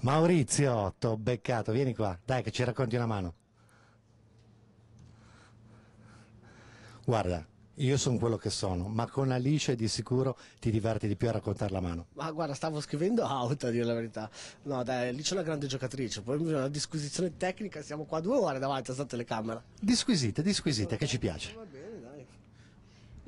Maurizio, t'ho beccato, vieni qua, dai che ci racconti una mano. Guarda, io sono quello che sono, ma con Alice di sicuro ti diverti di più a raccontare la mano. Ma guarda, stavo scrivendo out, a dire la verità. No, dai, Alice è una grande giocatrice, poi bisogna una disquisizione tecnica, siamo qua due ore davanti a sta telecamera. Disquisite, disquisite, che ci piace. Va bene.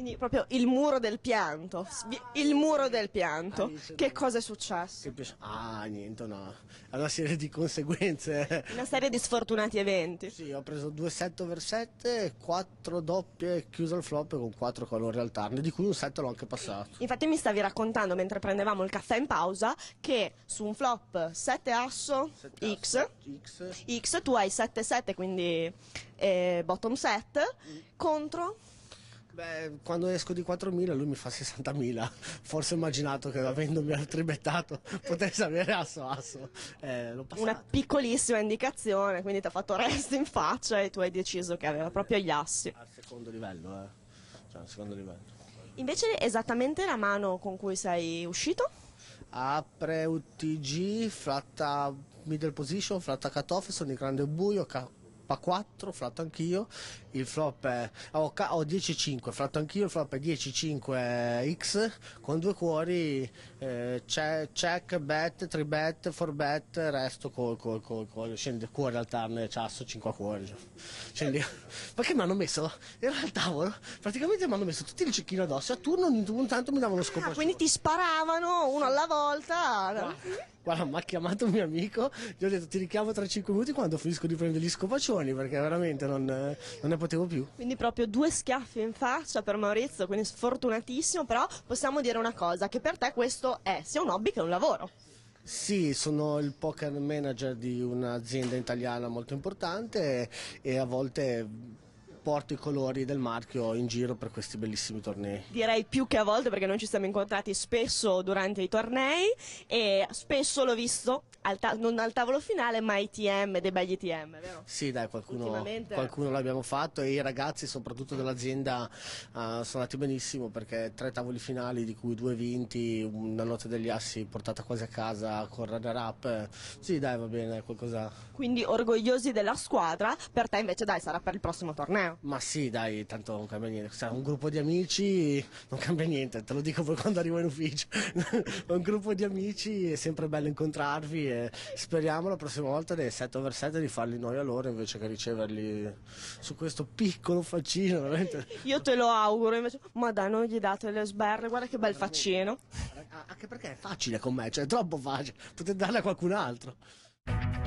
Quindi proprio il muro del pianto, il muro del pianto. Ah, che cosa è successo? Ah, niente, no. È una serie di conseguenze. Una serie di sfortunati eventi. Sì, ho preso due set over set, quattro doppie, chiuso il flop con quattro colori alterne, di cui un set l'ho anche passato. Infatti mi stavi raccontando mentre prendevamo il caffè in pausa che su un flop 7 asso, sette X, asso X, X, tu hai 7-7, quindi eh, bottom set, mm. contro Beh, quando esco di 4.000 lui mi fa 60.000, forse ho immaginato che avendomi altribettato potesse avere asso asso. Eh, Una piccolissima indicazione, quindi ti ha fatto rest in faccia e tu hai deciso che aveva proprio gli assi. Al secondo livello, eh. Cioè, al secondo livello. Invece esattamente la mano con cui sei uscito? Apre UTG, fratta middle position, fratta cut off, sono in grande buio, 4, fratto anch'io, il flop è, ho, ho 10-5, fratto anch'io, il flop è 10-5x, con due cuori, eh, check, bet, 3 bet, 4 bet, resto col, col, col, col, scende cuore al tarne, ciasso, 5 cuori. Scendi. Eh. Perché mi hanno messo, era al tavolo, praticamente mi hanno messo tutti il cecchino addosso, a turno un tanto mi davano scopo. Ah, quindi ti sparavano uno alla volta. No guarda, mi ha chiamato un mio amico, gli ho detto ti richiamo tra 5 minuti quando finisco di prendere gli scopaccioni perché veramente non, non ne potevo più. Quindi proprio due schiaffi in faccia per Maurizio, quindi sfortunatissimo, però possiamo dire una cosa, che per te questo è sia un hobby che un lavoro. Sì, sono il poker manager di un'azienda italiana molto importante e a volte porto i colori del marchio in giro per questi bellissimi tornei. Direi più che a volte perché noi ci siamo incontrati spesso durante i tornei e spesso l'ho visto al non al tavolo finale ma ai TM, dei belli TM, vero? Sì dai, qualcuno, qualcuno l'abbiamo fatto e i ragazzi soprattutto dell'azienda uh, sono andati benissimo perché tre tavoli finali di cui due vinti, una notte degli assi portata quasi a casa con radar up, sì dai va bene, qualcosa. Quindi orgogliosi della squadra, per te invece dai sarà per il prossimo torneo. Ma sì, dai, tanto non cambia niente. Cioè, un gruppo di amici non cambia niente, te lo dico poi quando arrivo in ufficio. un gruppo di amici è sempre bello incontrarvi e speriamo la prossima volta nei 7 over 7 di farli noi a loro invece che riceverli su questo piccolo faccino. Veramente. Io te lo auguro, invece, ma dai, non gli date le sberre, guarda che bel faccino. Ah, anche perché è facile con me, cioè è troppo facile, potete darle a qualcun altro.